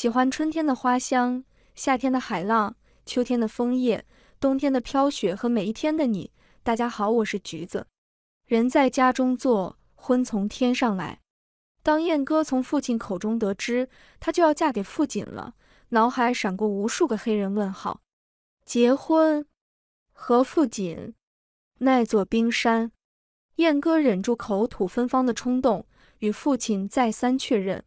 喜欢春天的花香，夏天的海浪，秋天的枫叶，冬天的飘雪和每一天的你。大家好，我是橘子。人在家中坐，婚从天上来。当燕哥从父亲口中得知他就要嫁给傅锦了，脑海闪过无数个黑人问号。结婚？和傅锦？那座冰山？燕哥忍住口吐芬芳的冲动，与父亲再三确认，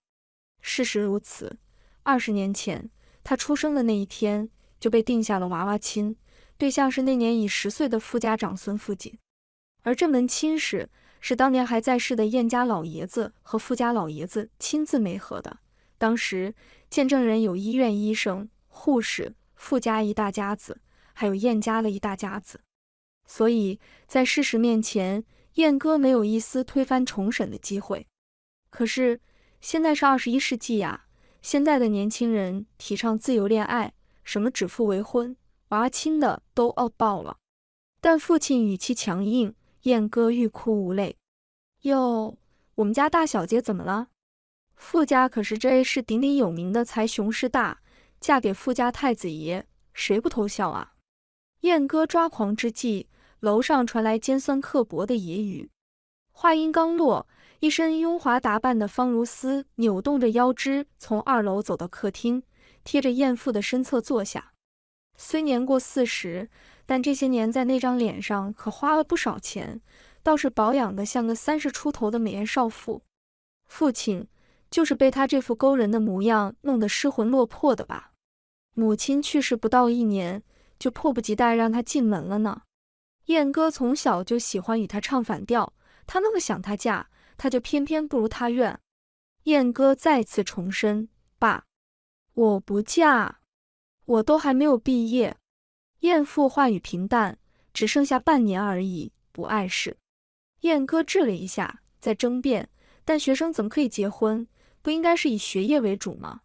事实如此。二十年前，他出生的那一天就被定下了娃娃亲，对象是那年已十岁的富家长孙傅锦，而这门亲事是当年还在世的燕家老爷子和傅家老爷子亲自媒合的。当时见证人有医院医生、护士、傅家一大家子，还有燕家的一大家子。所以在事实面前，燕哥没有一丝推翻重审的机会。可是现在是二十一世纪呀。现在的年轻人提倡自由恋爱，什么指腹为婚、娃娃亲的都哦爆了。但父亲语气强硬，燕哥欲哭无泪。哟，我们家大小姐怎么了？傅家可是这市鼎鼎有名的财雄势大，嫁给傅家太子爷，谁不偷笑啊？燕哥抓狂之际，楼上传来尖酸刻薄的言语。话音刚落。一身雍华打扮的方如斯扭动着腰肢，从二楼走到客厅，贴着艳妇的身侧坐下。虽年过四十，但这些年在那张脸上可花了不少钱，倒是保养的像个三十出头的美艳少妇。父亲就是被她这副勾人的模样弄得失魂落魄的吧？母亲去世不到一年，就迫不及待让她进门了呢。燕哥从小就喜欢与他唱反调，他那么想她嫁。他就偏偏不如他愿。燕哥再次重申：“爸，我不嫁，我都还没有毕业。”燕父话语平淡，只剩下半年而已，不碍事。燕哥滞了一下，在争辩：“但学生怎么可以结婚？不应该是以学业为主吗？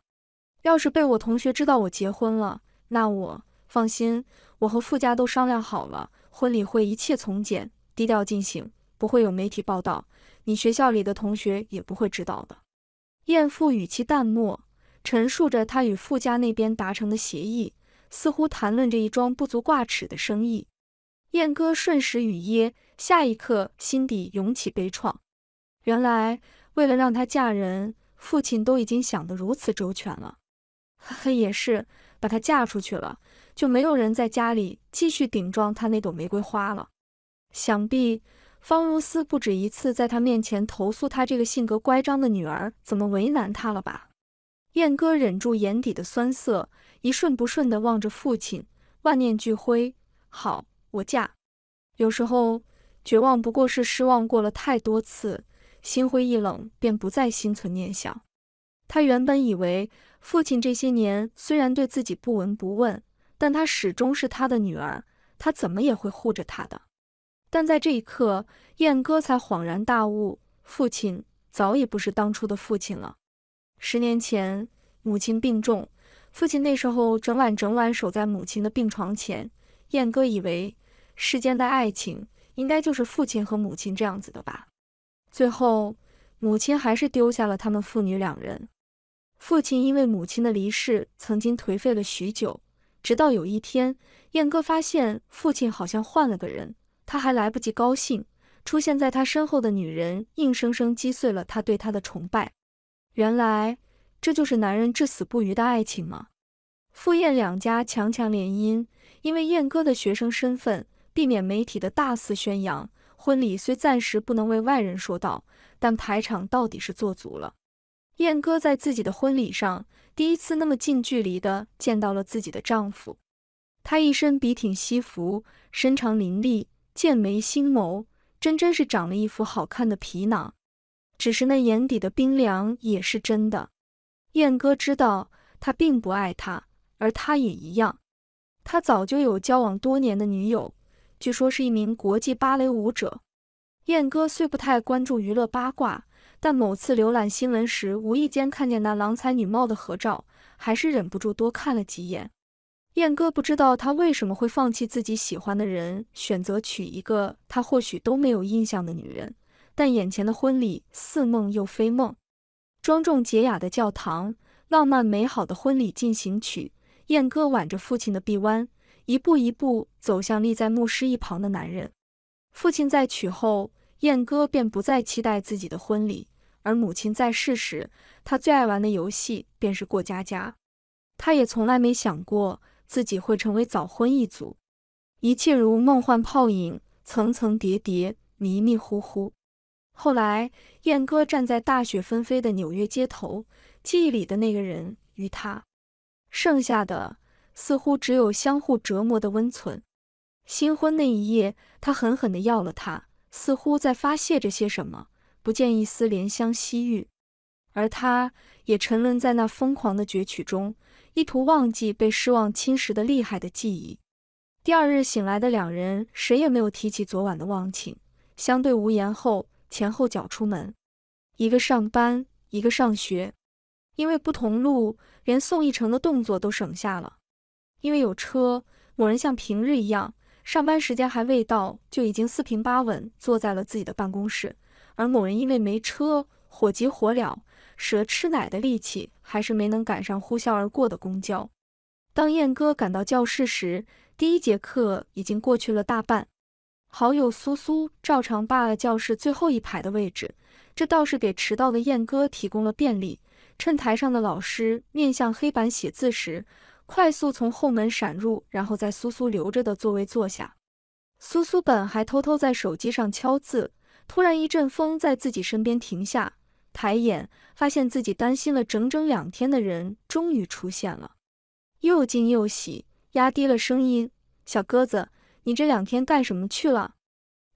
要是被我同学知道我结婚了，那我……放心，我和傅家都商量好了，婚礼会一切从简，低调进行，不会有媒体报道。”你学校里的同学也不会知道的。燕父语气淡漠，陈述着他与富家那边达成的协议，似乎谈论着一桩不足挂齿的生意。燕哥瞬时语噎，下一刻心底涌起悲怆。原来为了让他嫁人，父亲都已经想得如此周全了。呵呵，也是，把他嫁出去了，就没有人在家里继续顶撞他那朵玫瑰花了。想必。方如斯不止一次在他面前投诉他这个性格乖张的女儿怎么为难他了吧？燕哥忍住眼底的酸涩，一瞬不顺地望着父亲，万念俱灰。好，我嫁。有时候绝望不过是失望过了太多次，心灰意冷便不再心存念想。他原本以为父亲这些年虽然对自己不闻不问，但他始终是他的女儿，他怎么也会护着他的。但在这一刻，燕哥才恍然大悟，父亲早已不是当初的父亲了。十年前，母亲病重，父亲那时候整晚整晚守在母亲的病床前。燕哥以为世间的爱情应该就是父亲和母亲这样子的吧？最后，母亲还是丢下了他们父女两人。父亲因为母亲的离世，曾经颓废了许久。直到有一天，燕哥发现父亲好像换了个人。他还来不及高兴，出现在他身后的女人硬生生击碎了他对她的崇拜。原来这就是男人至死不渝的爱情吗？傅宴两家强强联姻，因为燕哥的学生身份，避免媒体的大肆宣扬。婚礼虽暂时不能为外人说道，但排场到底是做足了。燕哥在自己的婚礼上第一次那么近距离的见到了自己的丈夫，他一身笔挺西服，身长林立。剑眉星眸，真真是长了一副好看的皮囊，只是那眼底的冰凉也是真的。燕哥知道他并不爱他，而他也一样。他早就有交往多年的女友，据说是一名国际芭蕾舞者。燕哥虽不太关注娱乐八卦，但某次浏览新闻时，无意间看见那郎才女貌的合照，还是忍不住多看了几眼。燕哥不知道他为什么会放弃自己喜欢的人，选择娶一个他或许都没有印象的女人。但眼前的婚礼似梦又非梦，庄重典雅的教堂，浪漫美好的婚礼进行曲。燕哥挽着父亲的臂弯，一步一步走向立在牧师一旁的男人。父亲在娶后，燕哥便不再期待自己的婚礼。而母亲在世时，他最爱玩的游戏便是过家家。他也从来没想过。自己会成为早婚一族，一切如梦幻泡影，层层叠叠，迷迷糊糊。后来，燕哥站在大雪纷飞的纽约街头，记忆里的那个人与他，剩下的似乎只有相互折磨的温存。新婚那一夜，他狠狠地要了他，似乎在发泄着些什么，不见一丝怜香惜玉。而他。也沉沦在那疯狂的攫取中，意图忘记被失望侵蚀的厉害的记忆。第二日醒来的两人，谁也没有提起昨晚的忘情，相对无言后，前后脚出门，一个上班，一个上学，因为不同路，连送一程的动作都省下了。因为有车，某人像平日一样，上班时间还未到，就已经四平八稳坐在了自己的办公室；而某人因为没车，火急火燎。蛇吃奶的力气，还是没能赶上呼啸而过的公交。当燕哥赶到教室时，第一节课已经过去了大半。好友苏苏照常霸了教室最后一排的位置，这倒是给迟到的燕哥提供了便利。趁台上的老师面向黑板写字时，快速从后门闪入，然后在苏苏留着的座位坐下。苏苏本还偷偷在手机上敲字，突然一阵风在自己身边停下。抬眼，发现自己担心了整整两天的人终于出现了，又惊又喜，压低了声音：“小鸽子，你这两天干什么去了？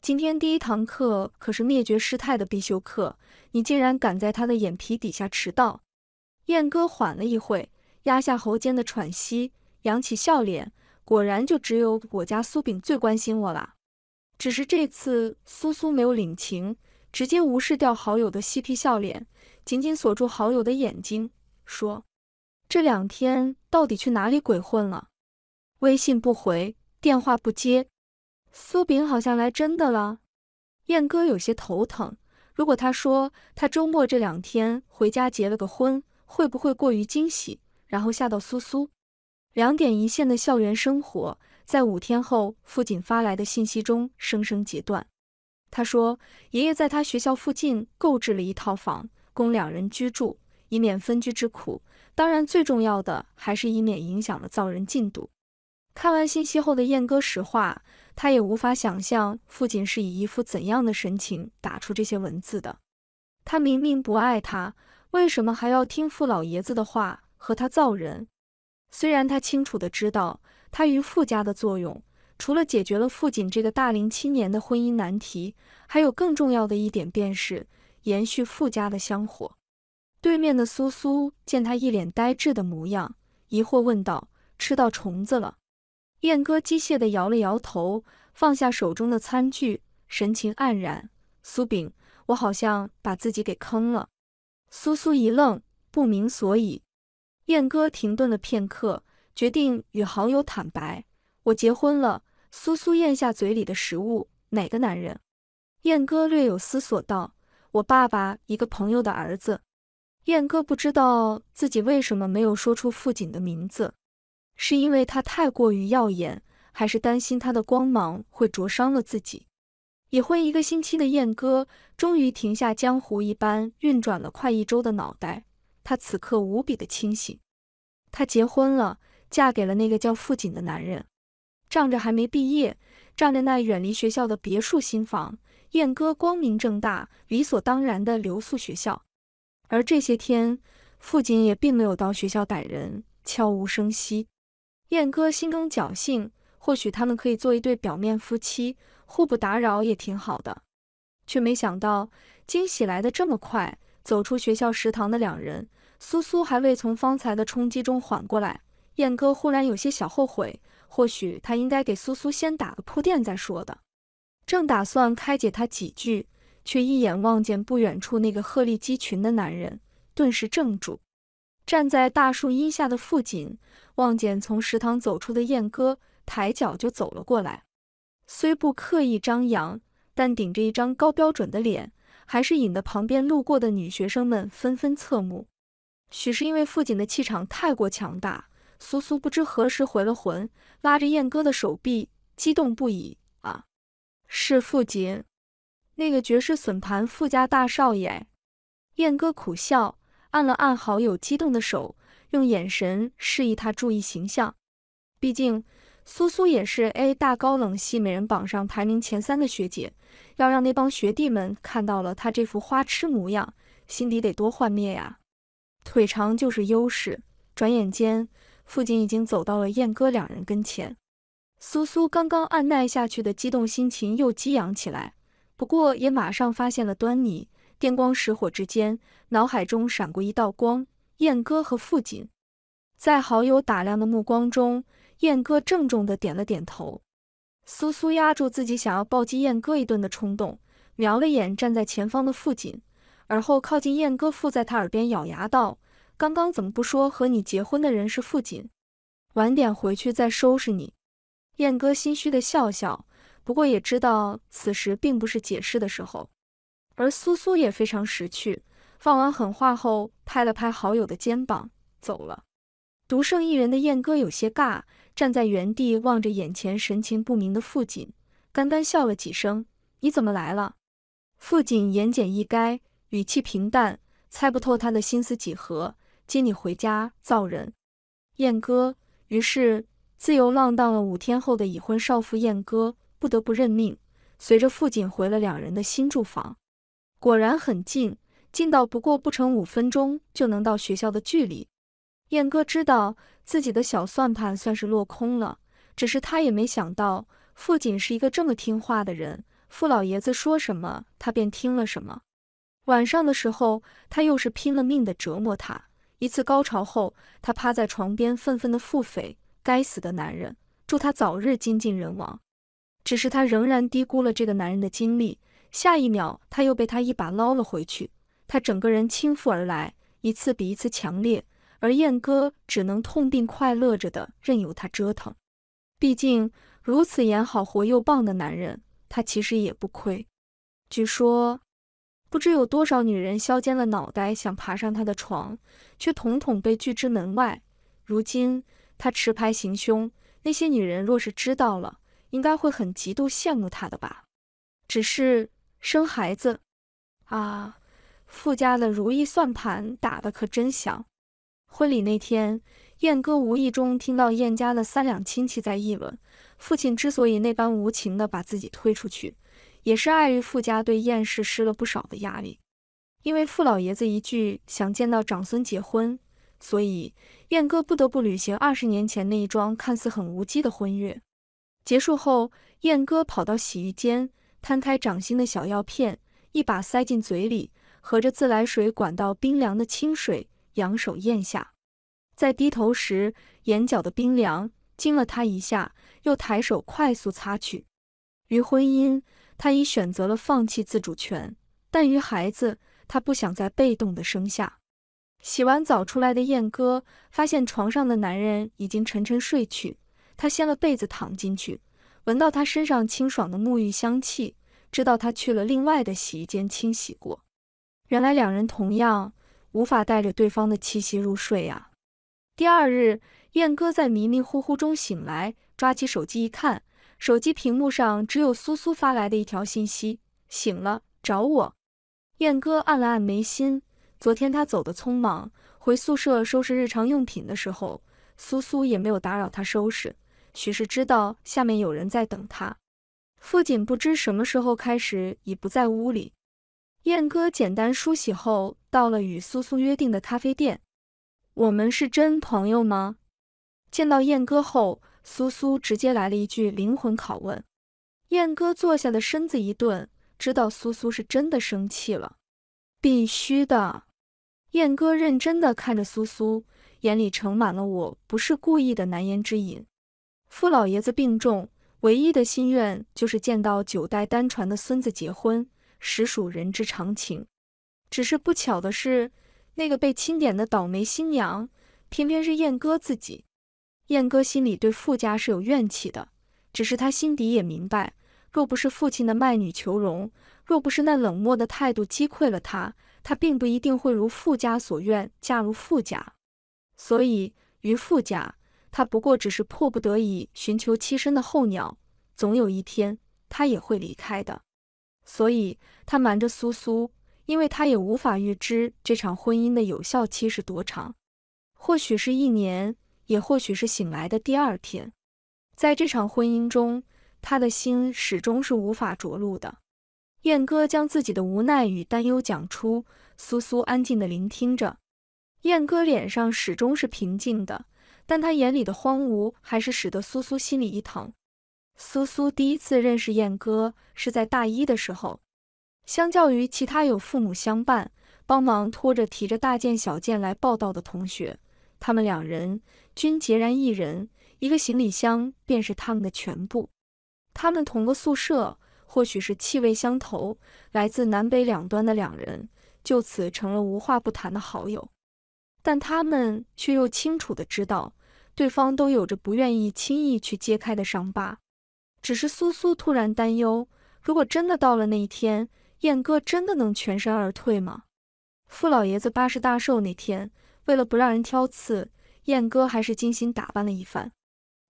今天第一堂课可是灭绝师太的必修课，你竟然敢在他的眼皮底下迟到！”燕哥缓了一会，压下喉间的喘息，扬起笑脸：“果然就只有我家苏饼最关心我啦。只是这次苏苏没有领情。”直接无视掉好友的嬉皮笑脸，紧紧锁住好友的眼睛，说：“这两天到底去哪里鬼混了？微信不回，电话不接，苏炳好像来真的了。”燕哥有些头疼，如果他说他周末这两天回家结了个婚，会不会过于惊喜，然后吓到苏苏？两点一线的校园生活，在五天后父亲发来的信息中生生截断。他说：“爷爷在他学校附近购置了一套房，供两人居住，以免分居之苦。当然，最重要的还是以免影响了造人进度。”看完信息后的燕哥实话，他也无法想象父亲是以一副怎样的神情打出这些文字的。他明明不爱他，为什么还要听傅老爷子的话和他造人？虽然他清楚的知道他于傅家的作用。除了解决了父亲这个大龄青年的婚姻难题，还有更重要的一点便是延续傅家的香火。对面的苏苏见他一脸呆滞的模样，疑惑问道：“吃到虫子了？”燕哥机械的摇了摇头，放下手中的餐具，神情黯然：“苏饼，我好像把自己给坑了。”苏苏一愣，不明所以。燕哥停顿了片刻，决定与好友坦白：“我结婚了。”苏苏咽下嘴里的食物。哪个男人？燕哥略有思索道：“我爸爸一个朋友的儿子。”燕哥不知道自己为什么没有说出傅景的名字，是因为他太过于耀眼，还是担心他的光芒会灼伤了自己？已婚一个星期的燕哥终于停下江湖一般运转了快一周的脑袋，他此刻无比的清醒。他结婚了，嫁给了那个叫傅景的男人。仗着还没毕业，仗着那远离学校的别墅新房，燕哥光明正大、理所当然地留宿学校。而这些天，父亲也并没有到学校逮人，悄无声息。燕哥心中侥幸，或许他们可以做一对表面夫妻，互不打扰也挺好的。却没想到惊喜来得这么快。走出学校食堂的两人，苏苏还未从方才的冲击中缓过来，燕哥忽然有些小后悔。或许他应该给苏苏先打个铺垫再说的。正打算开解他几句，却一眼望见不远处那个鹤立鸡群的男人，顿时怔住。站在大树荫下的傅景望见从食堂走出的燕哥，抬脚就走了过来。虽不刻意张扬，但顶着一张高标准的脸，还是引得旁边路过的女学生们纷纷侧目。许是因为傅亲的气场太过强大。苏苏不知何时回了魂，拉着燕哥的手臂，激动不已。啊，是傅杰，那个绝世损盘富家大少爷。燕哥苦笑，按了按好友激动的手，用眼神示意他注意形象。毕竟苏苏也是 A 大高冷系美人榜上排名前三的学姐，要让那帮学弟们看到了她这副花痴模样，心底得多幻灭呀。腿长就是优势，转眼间。父亲已经走到了燕哥两人跟前，苏苏刚刚按耐下去的激动心情又激扬起来，不过也马上发现了端倪。电光石火之间，脑海中闪过一道光。燕哥和父亲在好友打量的目光中，燕哥郑重的点了点头。苏苏压住自己想要暴击燕哥一顿的冲动，瞄了眼站在前方的父亲，而后靠近燕哥，附在他耳边咬牙道。刚刚怎么不说和你结婚的人是傅锦？晚点回去再收拾你。燕哥心虚的笑笑，不过也知道此时并不是解释的时候。而苏苏也非常识趣，放完狠话后拍了拍好友的肩膀，走了。独剩一人的燕哥有些尬，站在原地望着眼前神情不明的傅锦，干干笑了几声：“你怎么来了？”傅锦言简意赅，语气平淡，猜不透他的心思几何。接你回家造人，燕哥。于是自由浪荡了五天后的已婚少妇燕哥不得不认命，随着父亲回了两人的新住房。果然很近，近到不过不成五分钟就能到学校的距离。燕哥知道自己的小算盘算是落空了，只是他也没想到父亲是一个这么听话的人，傅老爷子说什么他便听了什么。晚上的时候，他又是拼了命的折磨他。一次高潮后，他趴在床边愤愤地腹诽：“该死的男人，祝他早日精尽人亡。”只是他仍然低估了这个男人的精力。下一秒，他又被他一把捞了回去。他整个人倾覆而来，一次比一次强烈。而燕哥只能痛并快乐着的任由他折腾。毕竟如此演好活又棒的男人，他其实也不亏。据说。不知有多少女人削尖了脑袋想爬上他的床，却统统被拒之门外。如今他持牌行凶，那些女人若是知道了，应该会很嫉妒羡慕他的吧？只是生孩子啊，傅家的如意算盘打得可真响。婚礼那天，燕哥无意中听到燕家的三两亲戚在议论，父亲之所以那般无情地把自己推出去。也是碍于傅家对燕氏施了不少的压力，因为傅老爷子一句想见到长孙结婚，所以燕哥不得不履行二十年前那一桩看似很无稽的婚约。结束后，燕哥跑到洗浴间，摊开掌心的小药片，一把塞进嘴里，合着自来水管道冰凉的清水，扬手咽下。在低头时，眼角的冰凉惊了他一下，又抬手快速擦去。于婚姻。他已选择了放弃自主权，但于孩子，他不想再被动的生下。洗完澡出来的燕哥发现床上的男人已经沉沉睡去，他掀了被子躺进去，闻到他身上清爽的沐浴香气，知道他去了另外的洗衣间清洗过。原来两人同样无法带着对方的气息入睡啊。第二日，燕哥在迷迷糊糊中醒来，抓起手机一看。手机屏幕上只有苏苏发来的一条信息：“醒了，找我。”燕哥按了按眉心。昨天他走得匆忙，回宿舍收拾日常用品的时候，苏苏也没有打扰他收拾，许是知道下面有人在等他。父亲不知什么时候开始已不在屋里。燕哥简单梳洗后，到了与苏苏约定的咖啡店。我们是真朋友吗？见到燕哥后。苏苏直接来了一句灵魂拷问，燕哥坐下的身子一顿，知道苏苏是真的生气了。必须的，燕哥认真的看着苏苏，眼里盛满了我不是故意的难言之隐。傅老爷子病重，唯一的心愿就是见到九代单传的孙子结婚，实属人之常情。只是不巧的是，那个被钦点的倒霉新娘，偏偏是燕哥自己。燕哥心里对傅家是有怨气的，只是他心底也明白，若不是父亲的卖女求荣，若不是那冷漠的态度击溃了他，他并不一定会如傅家所愿嫁入傅家。所以于傅家，他不过只是迫不得已寻求栖身的候鸟，总有一天他也会离开的。所以他瞒着苏苏，因为他也无法预知这场婚姻的有效期是多长，或许是一年。也或许是醒来的第二天，在这场婚姻中，他的心始终是无法着陆的。燕哥将自己的无奈与担忧讲出，苏苏安静的聆听着。燕哥脸上始终是平静的，但他眼里的荒芜还是使得苏苏心里一疼。苏苏第一次认识燕哥是在大一的时候，相较于其他有父母相伴、帮忙拖着提着大件小件来报道的同学，他们两人。均孑然一人，一个行李箱便是他们的全部。他们同个宿舍，或许是气味相投，来自南北两端的两人就此成了无话不谈的好友。但他们却又清楚的知道，对方都有着不愿意轻易去揭开的伤疤。只是苏苏突然担忧，如果真的到了那一天，燕哥真的能全身而退吗？傅老爷子八十大寿那天，为了不让人挑刺。燕哥还是精心打扮了一番。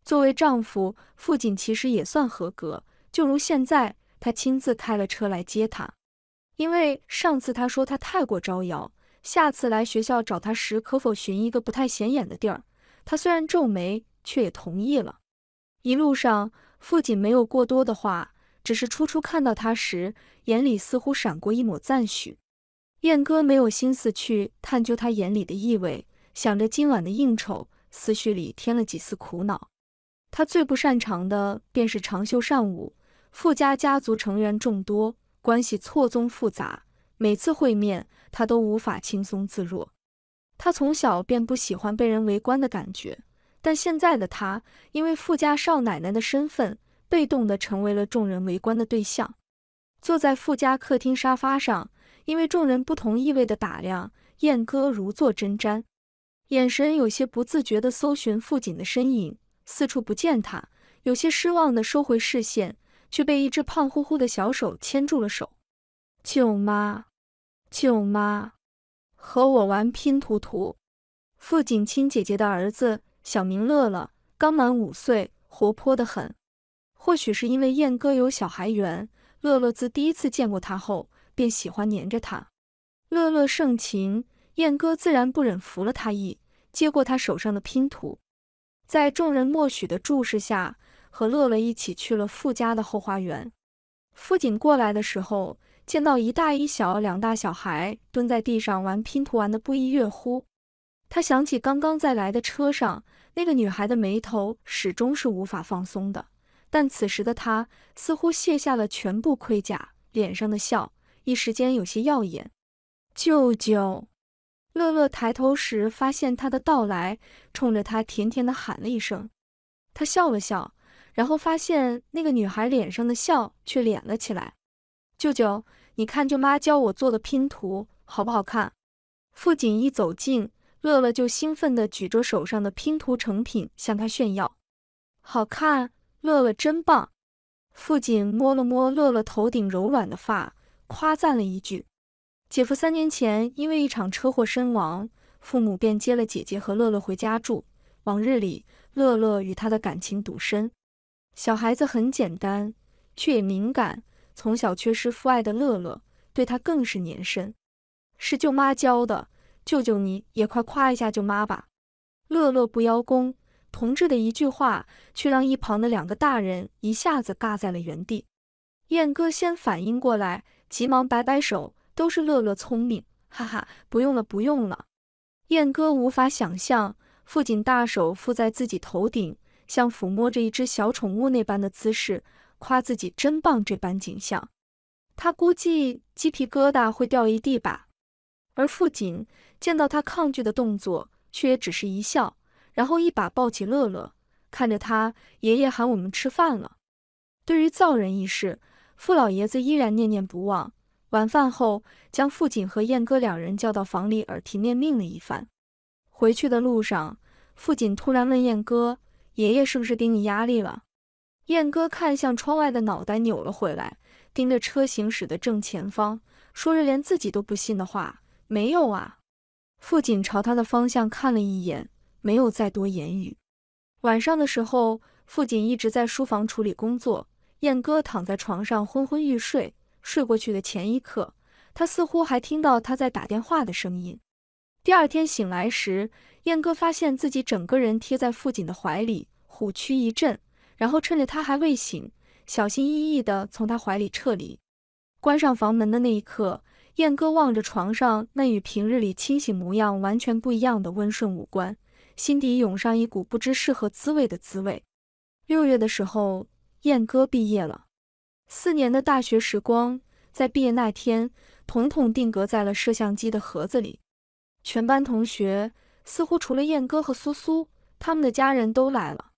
作为丈夫，傅景其实也算合格。就如现在，他亲自开了车来接他。因为上次他说他太过招摇，下次来学校找他时，可否寻一个不太显眼的地儿？他虽然皱眉，却也同意了。一路上，傅亲没有过多的话，只是初初看到他时，眼里似乎闪过一抹赞许。燕哥没有心思去探究他眼里的意味。想着今晚的应酬，思绪里添了几丝苦恼。他最不擅长的便是长袖善舞。富家家族成员众多，关系错综复杂，每次会面他都无法轻松自若。他从小便不喜欢被人围观的感觉，但现在的他因为富家少奶奶的身份，被动的成为了众人围观的对象。坐在富家客厅沙发上，因为众人不同意味的打量，燕哥如坐针毡。眼神有些不自觉地搜寻傅景的身影，四处不见他，有些失望地收回视线，却被一只胖乎乎的小手牵住了手。舅妈，舅妈，和我玩拼图图。傅景清姐姐的儿子小明乐乐，刚满五岁，活泼得很。或许是因为燕哥有小孩缘，乐乐自第一次见过他后，便喜欢黏着他。乐乐盛情，燕哥自然不忍拂了他意。接过他手上的拼图，在众人默许的注视下，和乐乐一起去了傅家的后花园。傅锦过来的时候，见到一大一小两大小孩蹲在地上玩拼图，玩的不亦乐乎。他想起刚刚在来的车上，那个女孩的眉头始终是无法放松的，但此时的她似乎卸下了全部盔甲，脸上的笑一时间有些耀眼。舅舅。乐乐抬头时发现他的到来，冲着他甜甜地喊了一声。他笑了笑，然后发现那个女孩脸上的笑却敛了起来。舅舅，你看舅妈教我做的拼图好不好看？傅景一走近，乐乐就兴奋地举着手上的拼图成品向他炫耀。好看，乐乐真棒。傅景摸了摸乐乐头顶柔软的发，夸赞了一句。姐夫三年前因为一场车祸身亡，父母便接了姐姐和乐乐回家住。往日里，乐乐与他的感情笃深。小孩子很简单，却也敏感。从小缺失父爱的乐乐，对他更是黏身。是舅妈教的，舅舅你也快夸一下舅妈吧。乐乐不邀功，同志的一句话，却让一旁的两个大人一下子尬在了原地。燕哥先反应过来，急忙摆摆手。都是乐乐聪明，哈哈，不用了，不用了。燕哥无法想象傅景大手覆在自己头顶，像抚摸着一只小宠物那般的姿势，夸自己真棒。这般景象，他估计鸡皮疙瘩会掉一地吧。而傅景见到他抗拒的动作，却也只是一笑，然后一把抱起乐乐，看着他，爷爷喊我们吃饭了。对于造人一事，傅老爷子依然念念不忘。晚饭后，将父亲和燕哥两人叫到房里，耳提面命了一番。回去的路上，父亲突然问燕哥：“爷爷是不是给你压力了？”燕哥看向窗外的脑袋扭了回来，盯着车行驶的正前方，说着连自己都不信的话：“没有啊。”父亲朝他的方向看了一眼，没有再多言语。晚上的时候，父亲一直在书房处理工作，燕哥躺在床上昏昏欲睡。睡过去的前一刻，他似乎还听到他在打电话的声音。第二天醒来时，燕哥发现自己整个人贴在父亲的怀里，虎躯一震，然后趁着他还未醒，小心翼翼的从他怀里撤离。关上房门的那一刻，燕哥望着床上那与平日里清醒模样完全不一样的温顺五官，心底涌上一股不知是何滋味的滋味。六月的时候，燕哥毕业了。四年的大学时光，在毕业那天，统统定格在了摄像机的盒子里。全班同学似乎除了燕哥和苏苏，他们的家人都来了。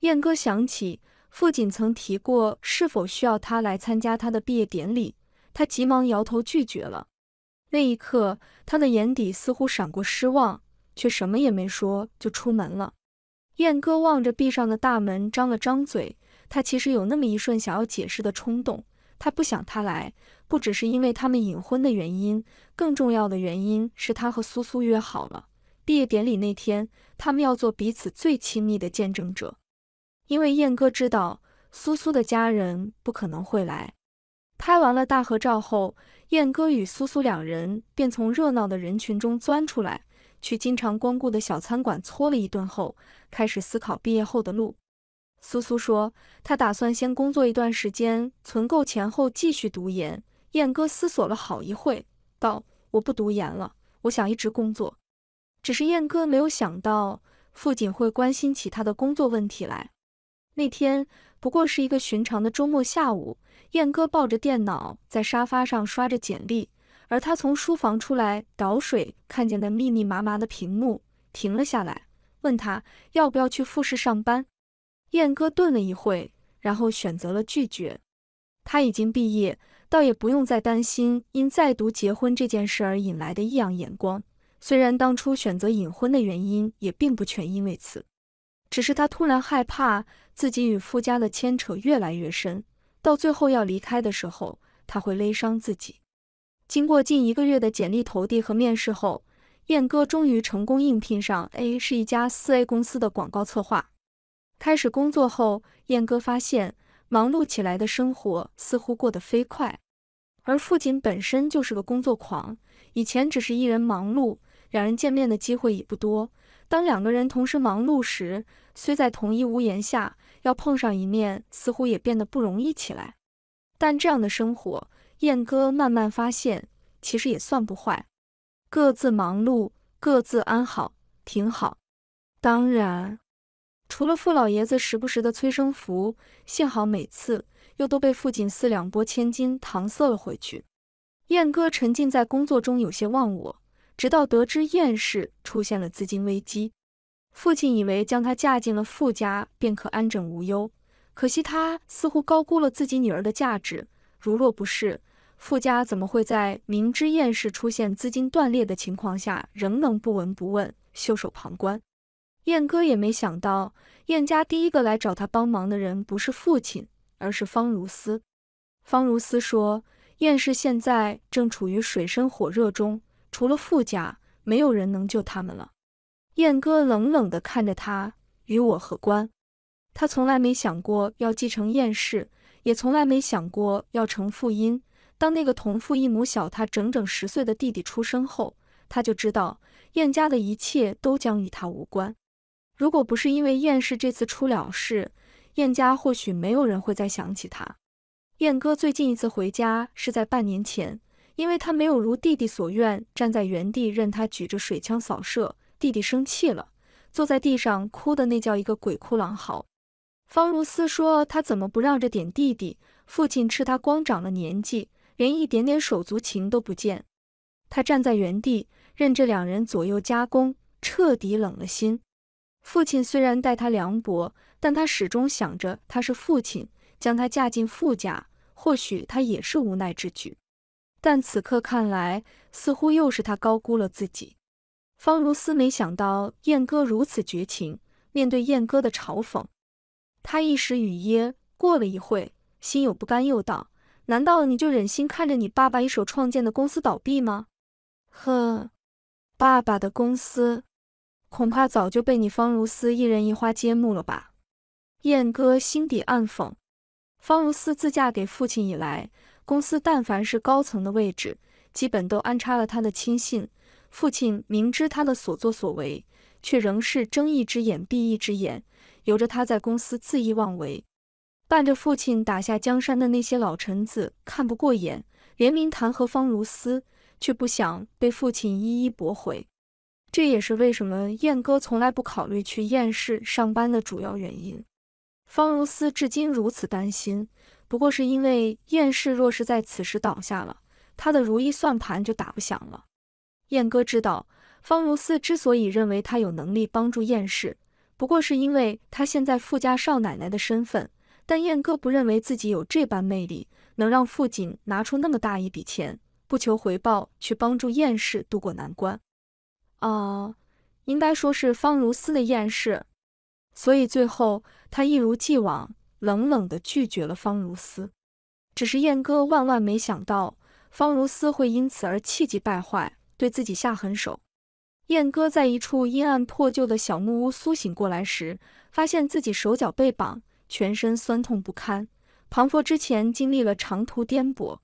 燕哥想起父亲曾提过是否需要他来参加他的毕业典礼，他急忙摇头拒绝了。那一刻，他的眼底似乎闪过失望，却什么也没说就出门了。燕哥望着闭上的大门，张了张嘴。他其实有那么一瞬想要解释的冲动，他不想他来，不只是因为他们隐婚的原因，更重要的原因是他和苏苏约好了，毕业典礼那天他们要做彼此最亲密的见证者。因为燕哥知道苏苏的家人不可能会来。拍完了大合照后，燕哥与苏苏两人便从热闹的人群中钻出来，去经常光顾的小餐馆搓了一顿后，开始思考毕业后的路。苏苏说：“他打算先工作一段时间，存够钱后继续读研。”燕哥思索了好一会，道：“我不读研了，我想一直工作。”只是燕哥没有想到，父亲会关心起他的工作问题来。那天不过是一个寻常的周末下午，燕哥抱着电脑在沙发上刷着简历，而他从书房出来倒水，看见那密密麻麻的屏幕，停了下来，问他要不要去复试上班。燕哥顿了一会，然后选择了拒绝。他已经毕业，倒也不用再担心因再读结婚这件事而引来的异样眼光。虽然当初选择隐婚的原因也并不全因为此，只是他突然害怕自己与傅家的牵扯越来越深，到最后要离开的时候，他会勒伤自己。经过近一个月的简历投递和面试后，燕哥终于成功应聘上 A 是一家四 A 公司的广告策划。开始工作后，燕哥发现忙碌起来的生活似乎过得飞快。而父亲本身就是个工作狂，以前只是一人忙碌，两人见面的机会已不多。当两个人同时忙碌时，虽在同一屋檐下，要碰上一面似乎也变得不容易起来。但这样的生活，燕哥慢慢发现，其实也算不坏。各自忙碌，各自安好，挺好。当然。除了傅老爷子时不时的催生符，幸好每次又都被父亲四两拨千斤搪塞了回去。燕哥沉浸在工作中，有些忘我，直到得知燕氏出现了资金危机，父亲以为将她嫁进了傅家便可安枕无忧，可惜他似乎高估了自己女儿的价值。如若不是傅家，怎么会在明知燕氏出现资金断裂的情况下仍能不闻不问、袖手旁观？燕哥也没想到，燕家第一个来找他帮忙的人不是父亲，而是方如斯。方如斯说：“燕氏现在正处于水深火热中，除了傅家，没有人能救他们了。”燕哥冷冷地看着他：“与我何关？”他从来没想过要继承燕氏，也从来没想过要成傅音。当那个同父异母、小他整整十岁的弟弟出生后，他就知道燕家的一切都将与他无关。如果不是因为燕氏这次出了事，燕家或许没有人会再想起他。燕哥最近一次回家是在半年前，因为他没有如弟弟所愿站在原地任他举着水枪扫射，弟弟生气了，坐在地上哭的那叫一个鬼哭狼嚎。方如斯说他怎么不让着点弟弟，父亲斥他光长了年纪，连一点点手足情都不见。他站在原地任这两人左右夹攻，彻底冷了心。父亲虽然待他凉薄，但他始终想着他是父亲，将他嫁进傅家，或许他也是无奈之举。但此刻看来，似乎又是他高估了自己。方如斯没想到燕哥如此绝情，面对燕哥的嘲讽，他一时语噎。过了一会，心有不甘，又道：“难道你就忍心看着你爸爸一手创建的公司倒闭吗？”呵，爸爸的公司。恐怕早就被你方如斯一人一花接木了吧？燕哥心底暗讽。方如斯自嫁给父亲以来，公司但凡是高层的位置，基本都安插了他的亲信。父亲明知他的所作所为，却仍是睁一只眼闭一只眼，由着他在公司恣意妄为。伴着父亲打下江山的那些老臣子看不过眼，联名弹劾方如斯，却不想被父亲一一驳回。这也是为什么燕哥从来不考虑去燕氏上班的主要原因。方如斯至今如此担心，不过是因为燕氏若是在此时倒下了，他的如意算盘就打不响了。燕哥知道，方如斯之所以认为他有能力帮助燕氏，不过是因为他现在富家少奶奶的身份。但燕哥不认为自己有这般魅力，能让父亲拿出那么大一笔钱，不求回报去帮助燕氏渡过难关。哦，应该说是方如斯的厌世，所以最后他一如既往冷冷的拒绝了方如斯。只是燕哥万万没想到，方如斯会因此而气急败坏，对自己下狠手。燕哥在一处阴暗破旧的小木屋苏醒过来时，发现自己手脚被绑，全身酸痛不堪。庞佛之前经历了长途颠簸，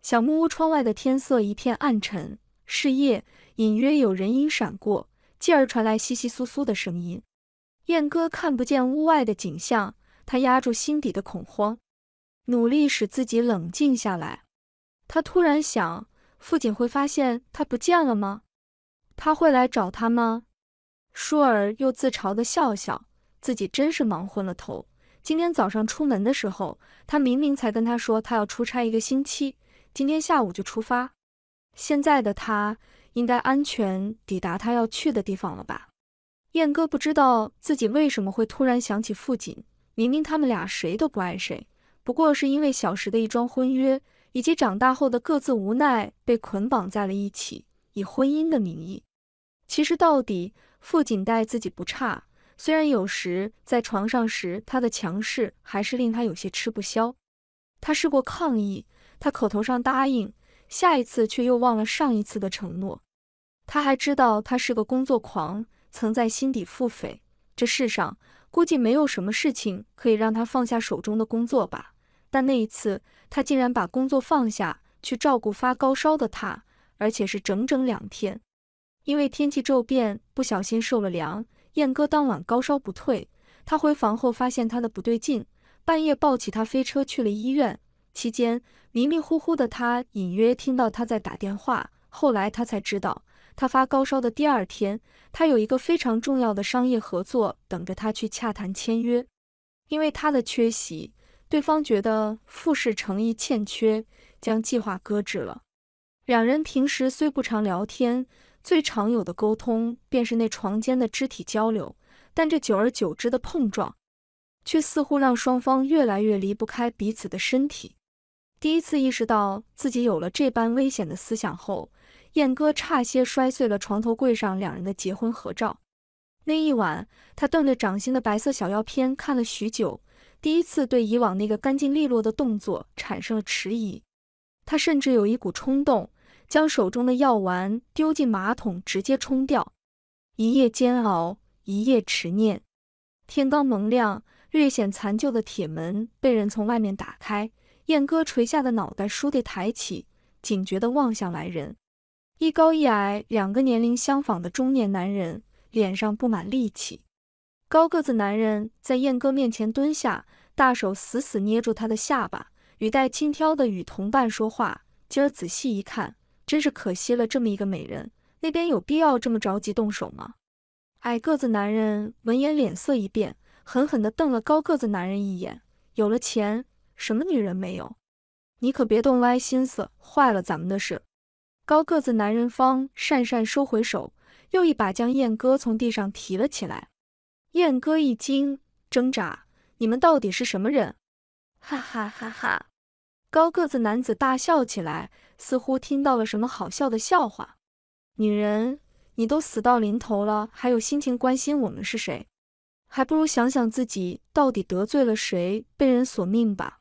小木屋窗外的天色一片暗沉。是夜，隐约有人影闪过，继而传来窸窸窣窣的声音。燕哥看不见屋外的景象，他压住心底的恐慌，努力使自己冷静下来。他突然想，父亲会发现他不见了吗？他会来找他吗？舒尔又自嘲的笑笑，自己真是忙昏了头。今天早上出门的时候，他明明才跟他说他要出差一个星期，今天下午就出发。现在的他应该安全抵达他要去的地方了吧？燕哥不知道自己为什么会突然想起傅锦，明明他们俩谁都不爱谁，不过是因为小时的一桩婚约，以及长大后的各自无奈被捆绑在了一起，以婚姻的名义。其实到底傅锦待自己不差，虽然有时在床上时他的强势还是令他有些吃不消。他试过抗议，他口头上答应。下一次却又忘了上一次的承诺。他还知道他是个工作狂，曾在心底腹诽，这世上估计没有什么事情可以让他放下手中的工作吧。但那一次，他竟然把工作放下去照顾发高烧的他，而且是整整两天。因为天气骤变，不小心受了凉，燕哥当晚高烧不退。他回房后发现他的不对劲，半夜抱起他飞车去了医院。期间，迷迷糊糊的他隐约听到他在打电话。后来他才知道，他发高烧的第二天，他有一个非常重要的商业合作等着他去洽谈签约。因为他的缺席，对方觉得富氏诚意欠缺，将计划搁置了。两人平时虽不常聊天，最常有的沟通便是那床间的肢体交流。但这久而久之的碰撞，却似乎让双方越来越离不开彼此的身体。第一次意识到自己有了这般危险的思想后，燕哥差些摔碎了床头柜上两人的结婚合照。那一晚，他瞪着掌心的白色小药片看了许久，第一次对以往那个干净利落的动作产生了迟疑。他甚至有一股冲动，将手中的药丸丢进马桶，直接冲掉。一夜煎熬，一夜执念。天刚蒙亮，略显残旧的铁门被人从外面打开。燕哥垂下的脑袋倏地抬起，警觉地望向来人。一高一矮，两个年龄相仿的中年男人，脸上布满戾气。高个子男人在燕哥面前蹲下，大手死死捏住他的下巴，语带轻佻地与同伴说话：“今儿仔细一看，真是可惜了这么一个美人。那边有必要这么着急动手吗？”矮个子男人闻言脸色一变，狠狠地瞪了高个子男人一眼。有了钱。什么女人没有？你可别动歪心思，坏了咱们的事。高个子男人方讪讪收回手，又一把将燕哥从地上提了起来。燕哥一惊，挣扎。你们到底是什么人？哈哈哈哈！高个子男子大笑起来，似乎听到了什么好笑的笑话。女人，你都死到临头了，还有心情关心我们是谁？还不如想想自己到底得罪了谁，被人索命吧。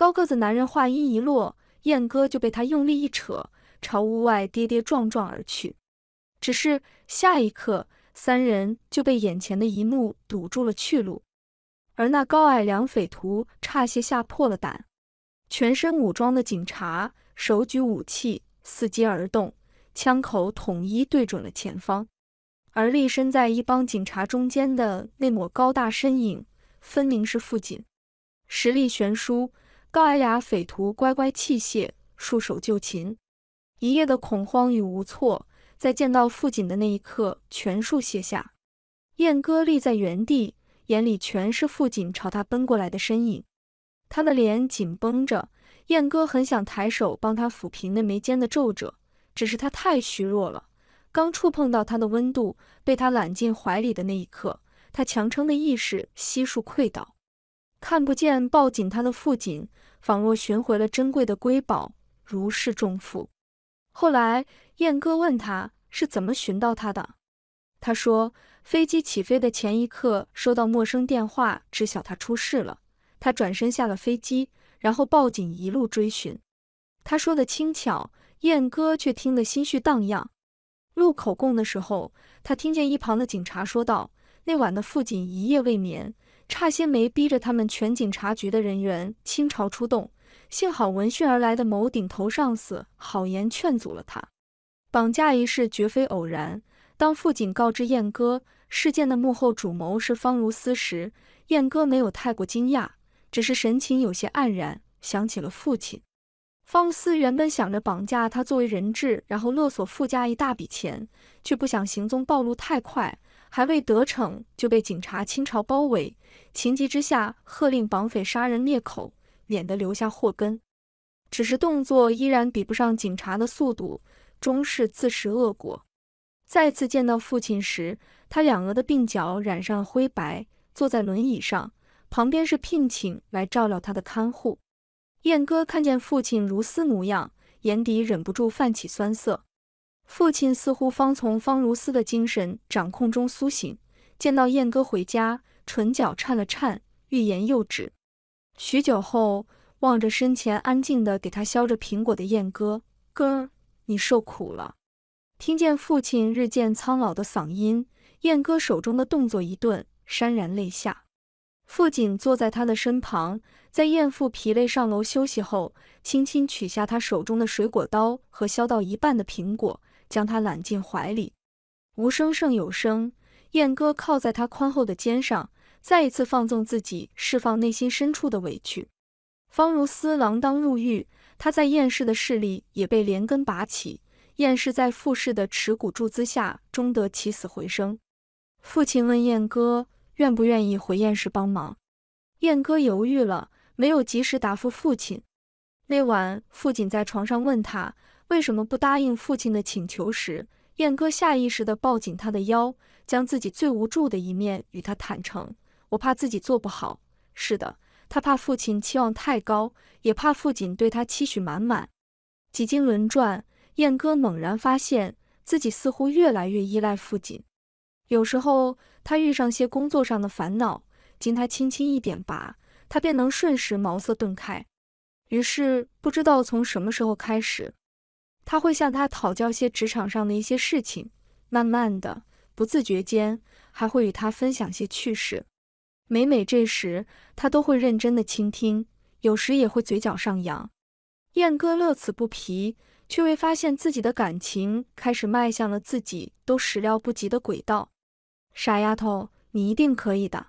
高个子男人话音一落，燕哥就被他用力一扯，朝屋外跌跌撞撞而去。只是下一刻，三人就被眼前的一幕堵住了去路，而那高矮两匪徒差些吓破了胆。全身武装的警察手举武器，伺机而动，枪口统一对准了前方。而立身在一帮警察中间的那抹高大身影，分明是傅锦。实力悬殊。高矮俩匪徒乖乖弃械，束手就擒。一夜的恐慌与无措，在见到傅锦的那一刻全数卸下。燕哥立在原地，眼里全是傅锦朝他奔过来的身影。他的脸紧绷着，燕哥很想抬手帮他抚平那眉间的皱褶，只是他太虚弱了。刚触碰到他的温度，被他揽进怀里的那一刻，他强撑的意识悉数溃倒，看不见抱紧他的傅锦。仿若寻回了珍贵的瑰宝，如释重负。后来，燕哥问他是怎么寻到他的，他说飞机起飞的前一刻收到陌生电话，知晓他出事了。他转身下了飞机，然后报警，一路追寻。他说的轻巧，燕哥却听得心绪荡漾。录口供的时候，他听见一旁的警察说道：“那晚的父亲一夜未眠。”差些没逼着他们全警察局的人员倾巢出动，幸好闻讯而来的某顶头上司好言劝阻了他。绑架一事绝非偶然。当父亲告知燕哥事件的幕后主谋是方如思时，燕哥没有太过惊讶，只是神情有些黯然，想起了父亲。方思原本想着绑架他作为人质，然后勒索富家一大笔钱，却不想行踪暴露太快。还未得逞，就被警察倾巢包围。情急之下，喝令绑匪杀人灭口，免得留下祸根。只是动作依然比不上警察的速度，终是自食恶果。再次见到父亲时，他两额的鬓角染上灰白，坐在轮椅上，旁边是聘请来照料他的看护。燕哥看见父亲如斯模样，眼底忍不住泛起酸涩。父亲似乎方从方如斯的精神掌控中苏醒，见到燕哥回家，唇角颤了颤，欲言又止。许久后，望着身前安静的给他削着苹果的燕哥，哥，你受苦了。听见父亲日渐苍老的嗓音，燕哥手中的动作一顿，潸然泪下。父亲坐在他的身旁，在燕父疲累上楼休息后，轻轻取下他手中的水果刀和削到一半的苹果。将他揽进怀里，无声胜有声。燕哥靠在他宽厚的肩上，再一次放纵自己，释放内心深处的委屈。方如斯锒铛入狱，他在燕氏的势力也被连根拔起。燕氏在傅氏的持股注资下，终得起死回生。父亲问燕哥愿不愿意回燕氏帮忙，燕哥犹豫了，没有及时答复父亲。那晚，父亲在床上问他。为什么不答应父亲的请求时，燕哥下意识地抱紧他的腰，将自己最无助的一面与他坦诚。我怕自己做不好，是的，他怕父亲期望太高，也怕父亲对他期许满满。几经轮转，燕哥猛然发现自己似乎越来越依赖父亲。有时候他遇上些工作上的烦恼，经他轻轻一点拔，他便能瞬时茅塞顿开。于是，不知道从什么时候开始。他会向他讨教些职场上的一些事情，慢慢的，不自觉间还会与他分享些趣事。每每这时，他都会认真的倾听，有时也会嘴角上扬。燕哥乐此不疲，却未发现自己的感情开始迈向了自己都始料不及的轨道。傻丫头，你一定可以的。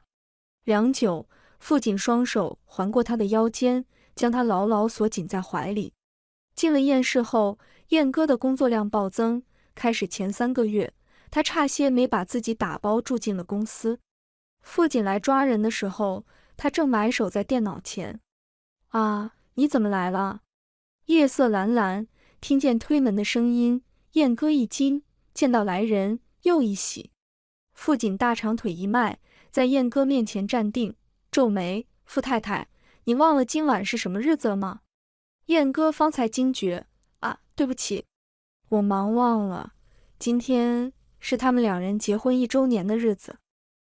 良久，父亲双手环过他的腰间，将他牢牢锁紧在怀里。进了验室后。燕哥的工作量暴增，开始前三个月，他差些没把自己打包住进了公司。傅瑾来抓人的时候，他正埋首在电脑前。啊，你怎么来了？夜色蓝蓝，听见推门的声音，燕哥一惊，见到来人又一喜。傅瑾大长腿一迈，在燕哥面前站定，皱眉：“傅太太，你忘了今晚是什么日子了吗？”燕哥方才惊觉。对不起，我忙忘了，今天是他们两人结婚一周年的日子。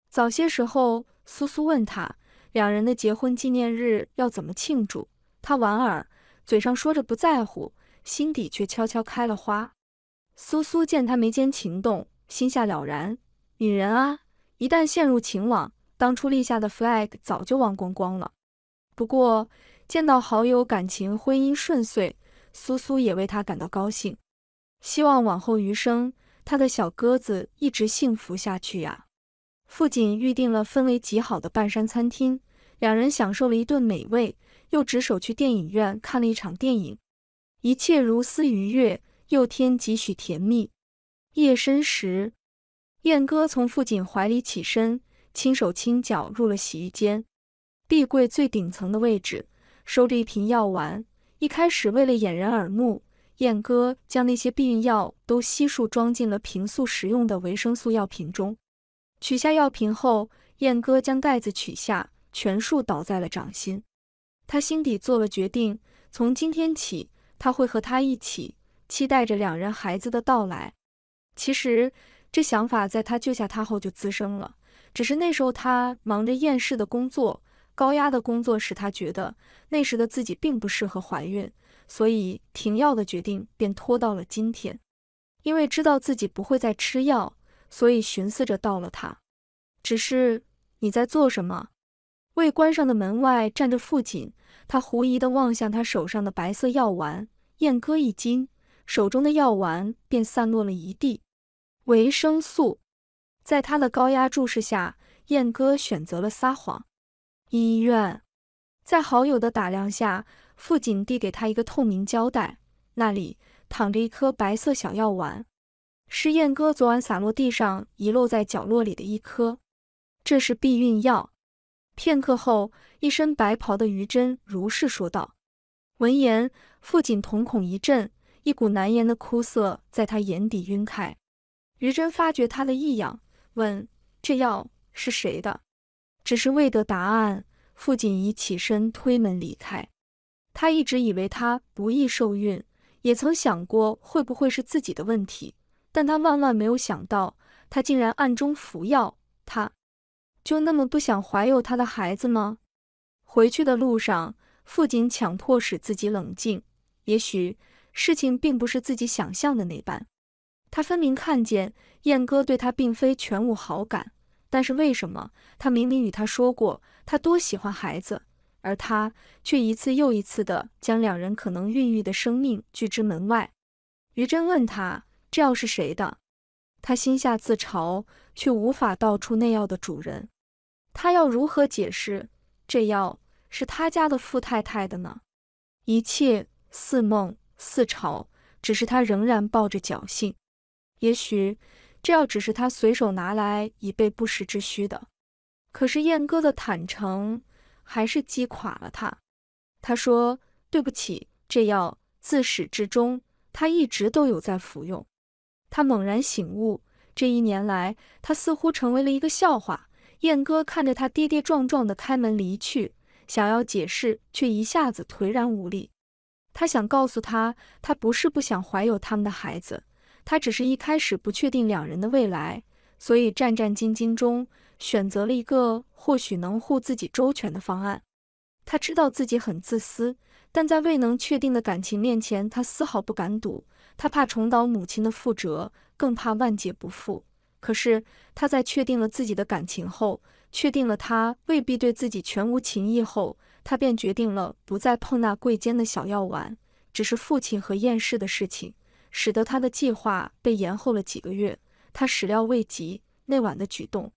早些时候，苏苏问他两人的结婚纪念日要怎么庆祝，他莞尔，嘴上说着不在乎，心底却悄悄开了花。苏苏见他眉间情动，心下了然，女人啊，一旦陷入情网，当初立下的 flag 早就忘光光了。不过见到好友感情婚姻顺遂。苏苏也为他感到高兴，希望往后余生，他的小鸽子一直幸福下去呀。父亲预定了氛围极好的半山餐厅，两人享受了一顿美味，又执手去电影院看了一场电影，一切如斯愉悦，又添几许甜蜜。夜深时，燕哥从父亲怀里起身，轻手轻脚入了洗浴间，壁柜最顶层的位置收着一瓶药丸。一开始为了掩人耳目，燕哥将那些避孕药都悉数装进了平素食用的维生素药瓶中。取下药瓶后，燕哥将盖子取下，全数倒在了掌心。他心底做了决定，从今天起，他会和他一起，期待着两人孩子的到来。其实这想法在他救下他后就滋生了，只是那时候他忙着验尸的工作。高压的工作使她觉得那时的自己并不适合怀孕，所以停药的决定便拖到了今天。因为知道自己不会再吃药，所以寻思着到了他。只是你在做什么？未关上的门外站着父亲，他狐疑的望向他手上的白色药丸。燕哥一惊，手中的药丸便散落了一地。维生素，在他的高压注视下，燕哥选择了撒谎。医院，在好友的打量下，傅景递给他一个透明胶带，那里躺着一颗白色小药丸，是燕哥昨晚洒落地上、遗落在角落里的一颗。这是避孕药。片刻后，一身白袍的于真如是说道。闻言，傅景瞳孔一震，一股难言的哭涩在他眼底晕开。于真发觉他的异样，问：“这药是谁的？”只是未得答案，傅景已起身推门离开。他一直以为他不易受孕，也曾想过会不会是自己的问题，但他万万没有想到，他竟然暗中服药。他就那么不想怀有他的孩子吗？回去的路上，傅景强迫使自己冷静。也许事情并不是自己想象的那般。他分明看见燕哥对他并非全无好感。但是为什么他明明与他说过他多喜欢孩子，而他却一次又一次的将两人可能孕育的生命拒之门外？于真问他：“这药是谁的？”他心下自嘲，却无法道出那药的主人。他要如何解释这药是他家的富太太的呢？一切似梦似潮，只是他仍然抱着侥幸，也许。这药只是他随手拿来以备不时之需的，可是燕哥的坦诚还是击垮了他。他说：“对不起，这药自始至终他一直都有在服用。”他猛然醒悟，这一年来他似乎成为了一个笑话。燕哥看着他跌跌撞撞地开门离去，想要解释，却一下子颓然无力。他想告诉他，他不是不想怀有他们的孩子。他只是一开始不确定两人的未来，所以战战兢兢中选择了一个或许能护自己周全的方案。他知道自己很自私，但在未能确定的感情面前，他丝毫不敢赌。他怕重蹈母亲的覆辙，更怕万劫不复。可是他在确定了自己的感情后，确定了他未必对自己全无情意后，他便决定了不再碰那贵贱的小药丸。只是父亲和艳氏的事情。使得他的计划被延后了几个月，他始料未及，那晚的举动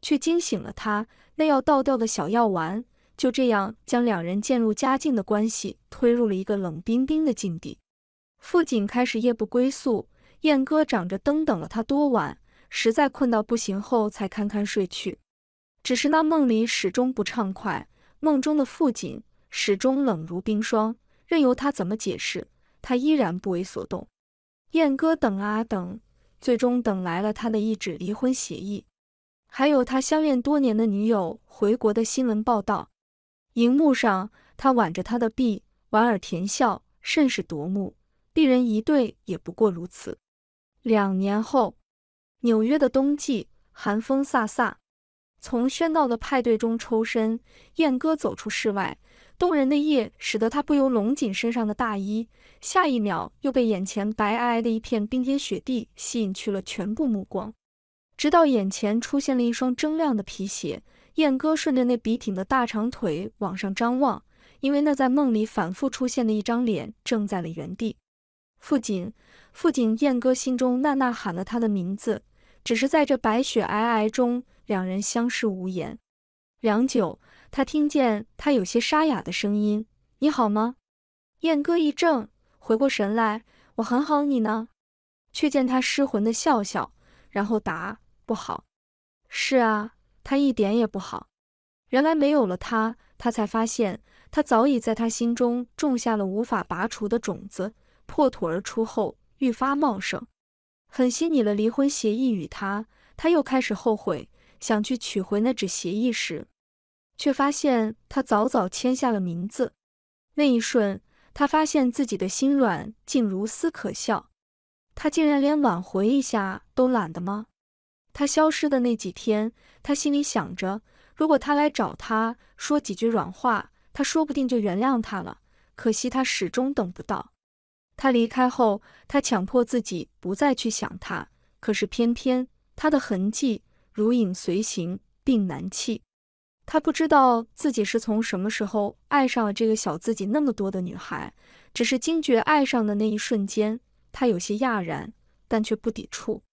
却惊醒了他。那要倒掉的小药丸，就这样将两人渐入佳境的关系推入了一个冷冰冰的境地。傅景开始夜不归宿，燕歌掌着灯等了他多晚，实在困到不行后才堪堪睡去。只是那梦里始终不畅快，梦中的傅景始终冷如冰霜，任由他怎么解释，他依然不为所动。燕哥等啊等，最终等来了他的一纸离婚协议，还有他相恋多年的女友回国的新闻报道。荧幕上，他挽着她的臂，莞尔甜笑，甚是夺目。鄙人一对，也不过如此。两年后，纽约的冬季寒风飒飒，从喧闹的派对中抽身，燕哥走出室外。动人的夜使得他不由拢紧身上的大衣，下一秒又被眼前白皑皑的一片冰天雪地吸引去了全部目光，直到眼前出现了一双铮亮的皮鞋，燕哥顺着那笔挺的大长腿往上张望，因为那在梦里反复出现的一张脸正在了原地。傅亲，傅亲，燕哥心中呐呐喊了他的名字，只是在这白雪皑皑中，两人相视无言，良久。他听见他有些沙哑的声音：“你好吗？”燕哥一怔，回过神来：“我很好，你呢？”却见他失魂的笑笑，然后答：“不好。”“是啊，他一点也不好。”原来没有了他，他才发现他早已在他心中种下了无法拔除的种子，破土而出后愈发茂盛。狠心拟了离婚协议与他，他又开始后悔，想去取回那纸协议时。却发现他早早签下了名字，那一瞬，他发现自己的心软竟如斯可笑，他竟然连挽回一下都懒得吗？他消失的那几天，他心里想着，如果他来找他，说几句软话，他说不定就原谅他了。可惜他始终等不到。他离开后，他强迫自己不再去想他，可是偏偏他的痕迹如影随形，并难弃。他不知道自己是从什么时候爱上了这个小自己那么多的女孩，只是惊觉爱上的那一瞬间，他有些讶然，但却不抵触，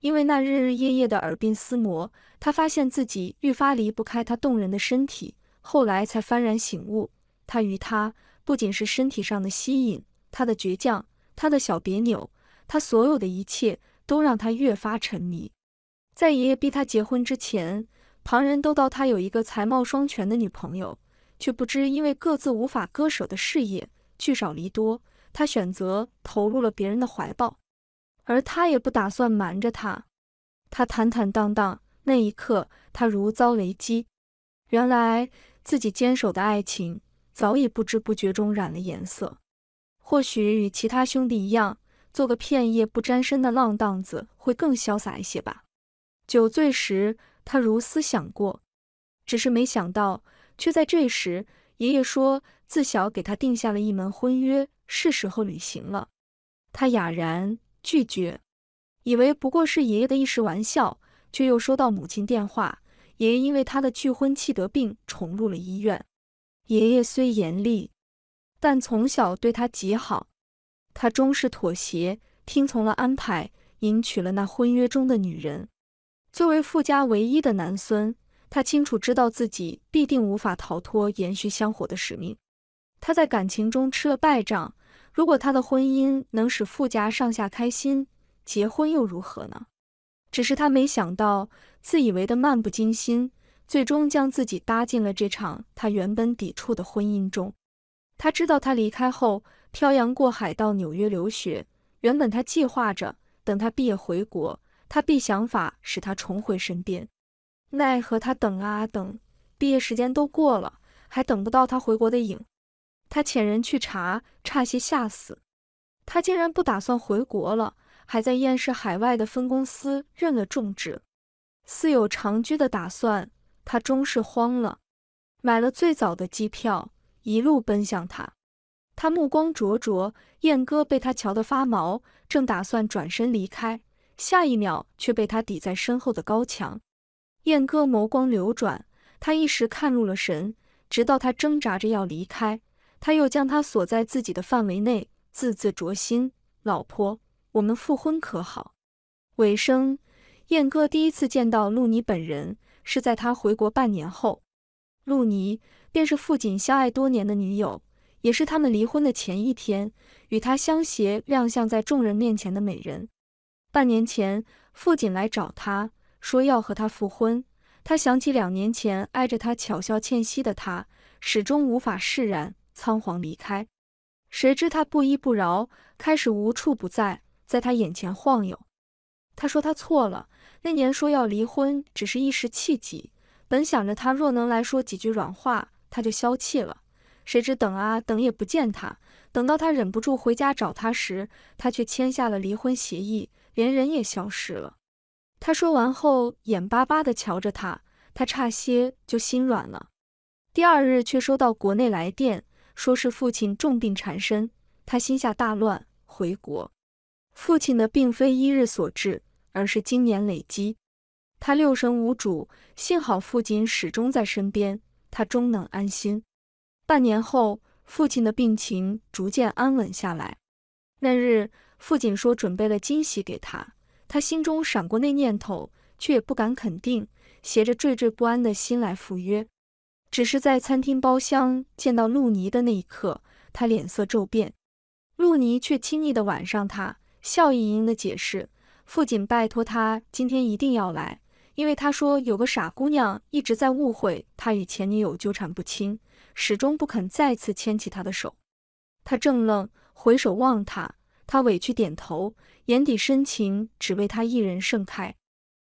因为那日日夜夜的耳鬓厮磨，他发现自己愈发离不开他动人的身体。后来才幡然醒悟，他与她不仅是身体上的吸引，他的倔强，他的小别扭，他所有的一切都让他越发沉迷。在爷爷逼他结婚之前。旁人都道他有一个才貌双全的女朋友，却不知因为各自无法割舍的事业，聚少离多，他选择投入了别人的怀抱，而他也不打算瞒着他，他坦坦荡荡。那一刻，他如遭雷击，原来自己坚守的爱情早已不知不觉中染了颜色。或许与其他兄弟一样，做个片叶不沾身的浪荡子会更潇洒一些吧。酒醉时。他如思想过，只是没想到，却在这时，爷爷说自小给他定下了一门婚约，是时候履行了。他哑然拒绝，以为不过是爷爷的一时玩笑，却又收到母亲电话，爷爷因为他的拒婚气得病，重入了医院。爷爷虽严厉，但从小对他极好，他终是妥协，听从了安排，迎娶了那婚约中的女人。作为傅家唯一的男孙，他清楚知道自己必定无法逃脱延续香火的使命。他在感情中吃了败仗，如果他的婚姻能使傅家上下开心，结婚又如何呢？只是他没想到，自以为的漫不经心，最终将自己搭进了这场他原本抵触的婚姻中。他知道他离开后，漂洋过海到纽约留学。原本他计划着，等他毕业回国。他必想法使他重回身边，奈何他等啊等，毕业时间都过了，还等不到他回国的影。他遣人去查，差些吓死。他竟然不打算回国了，还在燕氏海外的分公司任了重职，似有长居的打算。他终是慌了，买了最早的机票，一路奔向他。他目光灼灼，燕哥被他瞧得发毛，正打算转身离开。下一秒却被他抵在身后的高墙，燕哥眸光流转，他一时看入了神，直到他挣扎着要离开，他又将他锁在自己的范围内，字字灼心。老婆，我们复婚可好？尾声，燕哥第一次见到陆尼本人是在他回国半年后，陆尼便是傅亲相爱多年的女友，也是他们离婚的前一天与他相携亮相在众人面前的美人。半年前，父亲来找他，说要和他复婚。他想起两年前挨着他巧笑倩兮的他，始终无法释然，仓皇离开。谁知他不依不饶，开始无处不在，在他眼前晃悠。他说他错了，那年说要离婚，只是一时气急，本想着他若能来说几句软话，他就消气了。谁知等啊等也不见他，等到他忍不住回家找他时，他却签下了离婚协议。连人也消失了。他说完后，眼巴巴地瞧着他，他差些就心软了。第二日却收到国内来电，说是父亲重病缠身，他心下大乱，回国。父亲的病非一日所致，而是经年累积。他六神无主，幸好父亲始终在身边，他终能安心。半年后，父亲的病情逐渐安稳下来。那日。父亲说准备了惊喜给他，他心中闪过那念头，却也不敢肯定，携着惴惴不安的心来赴约。只是在餐厅包厢见到露妮的那一刻，他脸色骤变。露妮却亲昵地挽上他，笑盈盈地解释：“父亲拜托他今天一定要来，因为他说有个傻姑娘一直在误会他与前女友纠缠不清，始终不肯再次牵起他的手。”他正愣，回首望他。他委屈点头，眼底深情只为他一人盛开。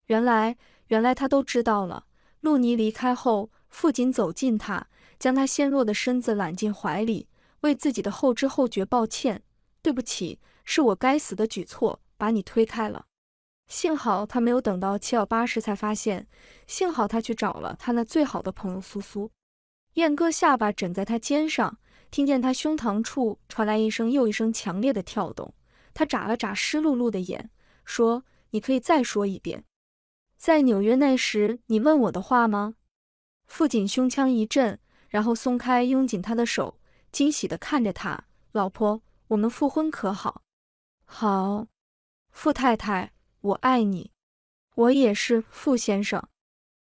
原来，原来他都知道了。陆尼离开后，傅锦走近他，将他纤弱的身子揽进怀里，为自己的后知后觉抱歉：“对不起，是我该死的举措把你推开了。”幸好他没有等到七老八十才发现，幸好他去找了他那最好的朋友苏苏。燕哥下巴枕在他肩上。听见他胸膛处传来一声又一声强烈的跳动，他眨了眨湿漉漉的眼，说：“你可以再说一遍，在纽约那时你问我的话吗？”傅锦胸腔一震，然后松开拥紧他的手，惊喜地看着他：“老婆，我们复婚可好？”“好。”傅太太，我爱你，我也是，傅先生。